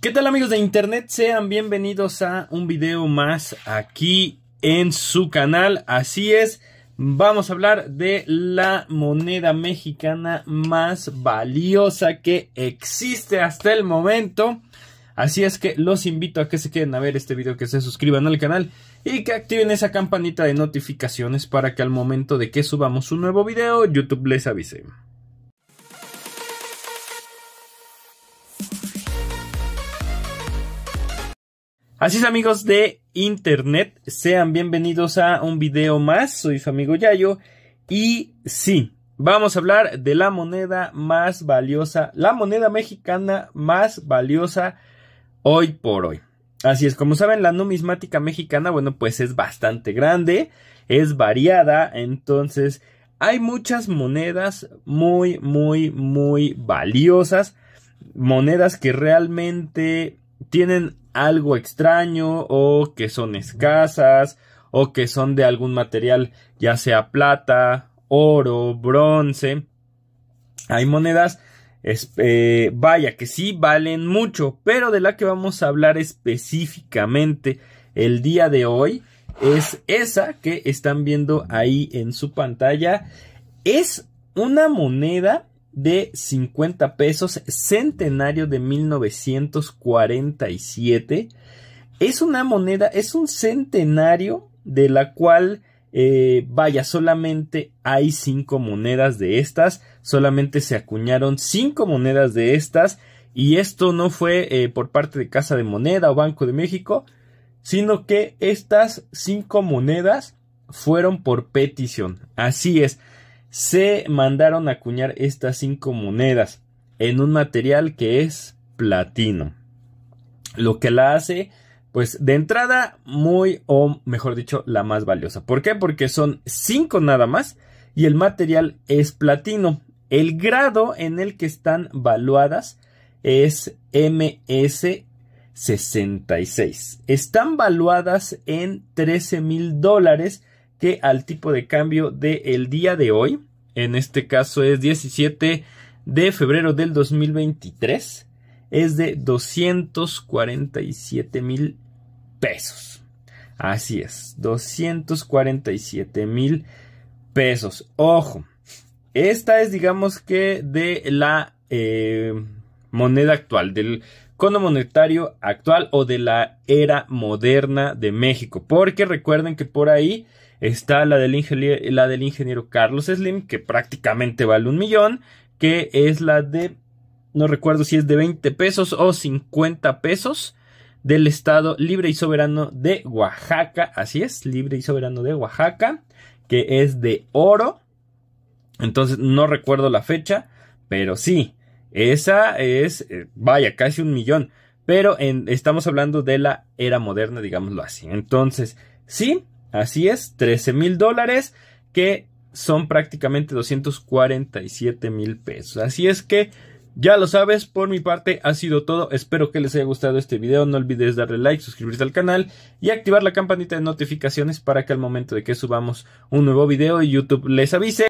¿Qué tal amigos de internet? Sean bienvenidos a un video más aquí en su canal. Así es, vamos a hablar de la moneda mexicana más valiosa que existe hasta el momento. Así es que los invito a que se queden a ver este video, que se suscriban al canal y que activen esa campanita de notificaciones para que al momento de que subamos un nuevo video, YouTube les avise. Así es amigos de Internet, sean bienvenidos a un video más, soy su amigo Yayo y sí, vamos a hablar de la moneda más valiosa, la moneda mexicana más valiosa hoy por hoy. Así es, como saben, la numismática mexicana, bueno, pues es bastante grande, es variada, entonces hay muchas monedas muy, muy, muy valiosas, monedas que realmente tienen algo extraño o que son escasas o que son de algún material ya sea plata, oro, bronce. Hay monedas, eh, vaya, que sí valen mucho, pero de la que vamos a hablar específicamente el día de hoy es esa que están viendo ahí en su pantalla. Es una moneda de 50 pesos, centenario de 1947. Es una moneda, es un centenario de la cual, eh, vaya, solamente hay 5 monedas de estas, solamente se acuñaron 5 monedas de estas, y esto no fue eh, por parte de Casa de Moneda o Banco de México, sino que estas 5 monedas fueron por petición. Así es se mandaron a acuñar estas cinco monedas en un material que es platino. Lo que la hace, pues de entrada, muy o mejor dicho, la más valiosa. ¿Por qué? Porque son cinco nada más y el material es platino. El grado en el que están valuadas es MS66. Están valuadas en 13 mil dólares que al tipo de cambio del día de hoy. En este caso es 17 de febrero del 2023. Es de 247 mil pesos. Así es, 247 mil pesos. Ojo, esta es digamos que de la... Eh, moneda actual, del cono monetario actual o de la era moderna de México. Porque recuerden que por ahí está la del, la del ingeniero Carlos Slim, que prácticamente vale un millón, que es la de, no recuerdo si es de 20 pesos o 50 pesos del Estado Libre y Soberano de Oaxaca, así es, Libre y Soberano de Oaxaca, que es de oro. Entonces no recuerdo la fecha, pero sí, esa es, eh, vaya, casi un millón. Pero estamos hablando de la era moderna, digámoslo así. Entonces, sí, así es, 13 mil dólares que son prácticamente 247 mil pesos. Así es que ya lo sabes, por mi parte ha sido todo. Espero que les haya gustado este video. No olvides darle like, suscribirte al canal y activar la campanita de notificaciones para que al momento de que subamos un nuevo video YouTube les avise.